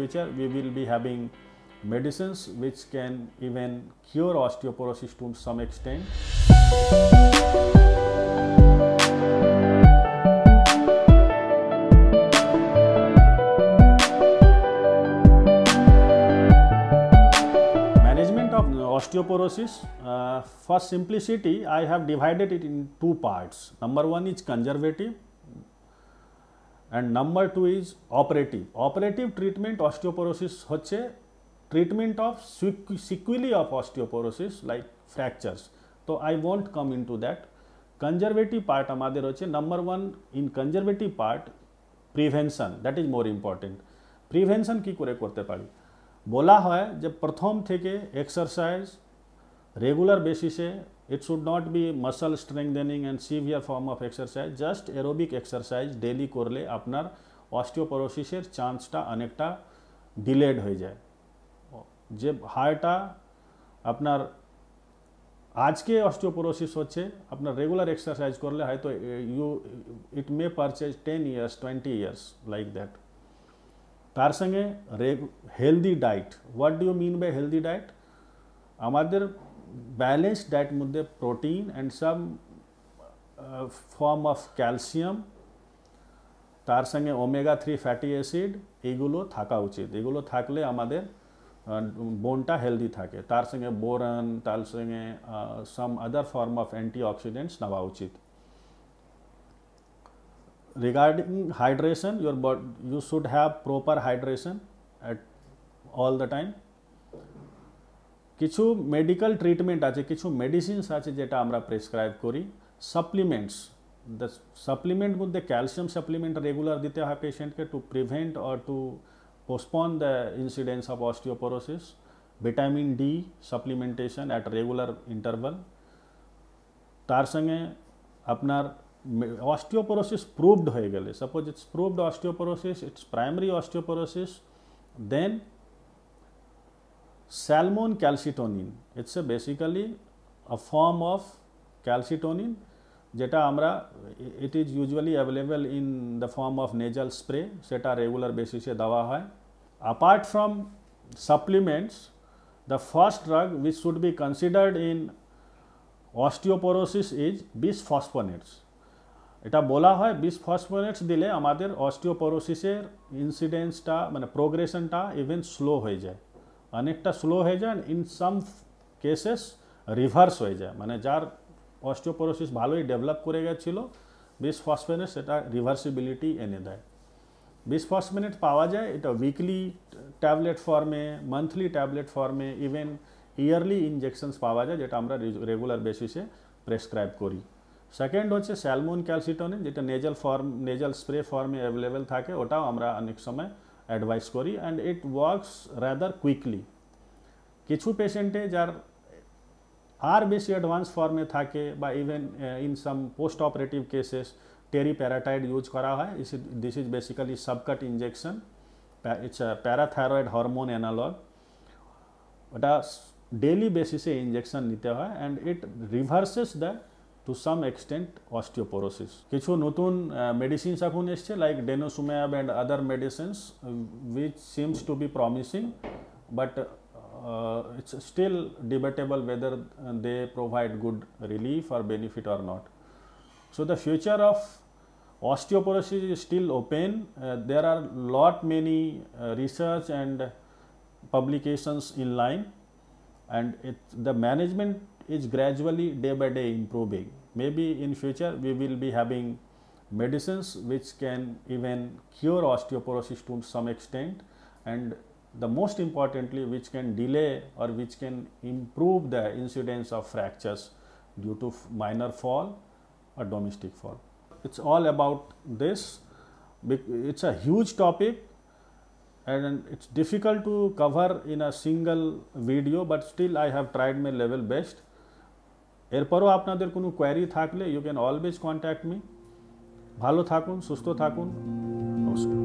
future we will be having medicines which can even cure osteoporosis to some extent. Management of osteoporosis, uh, for simplicity I have divided it in two parts. Number one is conservative and number two is operative operative treatment osteoporosis हे treatment of sequelae of osteoporosis like fractures तो I would come in to that conservative part हमारे हे number one in conservative part prevention that is more important prevention की बोला है जो प्रथम थे exercise regular basis it should not be muscle strengthening and severe form of exercise just aerobic exercise daily করলে আপনার অস্টিওপোরোসিসের চান্সটা অনেকটা ডিলেড হয়ে যায় যে হাড়টা আপনার আজকে অস্টিওপোরোসিস হচ্ছে আপনার রেগুলার এক্সারসাইজ করলে হয়তো you it may purchase ten years twenty years like that তার সঙ্গে healthy diet what do you mean by healthy diet আমাদের balance that mudde protein and some uh, form of calcium তার সঙ্গে omega three fatty acid এইগুলো থাকা উচিত এগুলো থাকলে আমাদের বোনটা হেলদি থাকে তার সঙ্গে বোরান তার সঙ্গে some other form of anti oxidants নেওয়া উচিত regarding hydration your body you should have proper hydration at all the time किचु मेडिकल ट्रिटमेंट आज कि मेडिसिन आज प्रेसक्राइब करी सप्लीमेंट्स द सप्लीमेंट मध्य क्यलसियम सप्लीमेंट रेगुलर दीते हैं पेशेंट के टू प्रिभेंट और to postpone the incidence of osteoporosis vitamin D supplementation at regular interval तार संगे अपनार ऑस्टिओपोरोसिस प्रूवड हो गए suppose it's proved osteoporosis it's primary osteoporosis then salmon calcitonin it's a basically a form of calcitonin যেটা আমরা it is usually available in the form of nasal spray সেটা regular বেসিসে দেওয়া হয় apart from supplements the first drug which should be considered in osteoporosis is bisphosphonates এটা বলা হয় বিস ফসফোনেটস দিলে আমাদের অস্টিওপোরোসিসের ইনসিডেন্সটা মানে প্রোগ্রেশনটা ইভেন স্লো হয়ে যায় অনেকটা স্লো হয়ে যায় ইন সাম কেসেস রিভার্স হয়ে যায় মানে যার অস্টিওপোরোসিস ভালোই ডেভেলপ করে গেছিল বিশ ফসফেনেট সেটা রিভার্সিবিলিটি এনে দেয় বিশ ফসফেনেট পাওয়া যায় এটা উইকলি ট্যাবলেট ফর্মে মান্থলি ট্যাবলেট ফর্মে ইভেন ইয়ারলি ইঞ্জেকশনস পাওয়া যায় যেটা আমরা রেগুলার বেসিসে প্রেসক্রাইব করি সেকেন্ড হচ্ছে স্যালমোন ক্যালসিটোনিন যেটা নেজাল ফর্ম নেজাল স্প্রে ফর্মে অ্যাভেলেবেল থাকে ওটাও আমরা অনেক সময় advice query and it works rather quickly. Kichu percentage are are basic advanced form में था के by even uh, in some post operative cases teriparatide use करा है इस this is basically subcut injection it's a parathyroid hormone analog but a daily basis से injection लेते हैं and it reverses the to some extent osteoporosis কিছু নতুন medicines এখন এসছে like denosumab and other medicines which seems to be promising but it's still debatable whether they provide good relief or benefit or not. So, the future of osteoporosis is still open. Uh, there are lot many uh, research and publications in line. and it, the management is gradually day by day improving. Maybe in future we will be having medicines which can even cure osteoporosis to some extent and the most importantly which can delay or which can improve the incidence of fractures due to minor fall or domestic fall. It's all about this. It's a huge topic and it's difficult to cover in a single video but still I have tried my level best এরপরও আপনাদের কোনো query থাকলে you can always contact me ভালো থাকুন সুস্থ থাকুন নমস্কার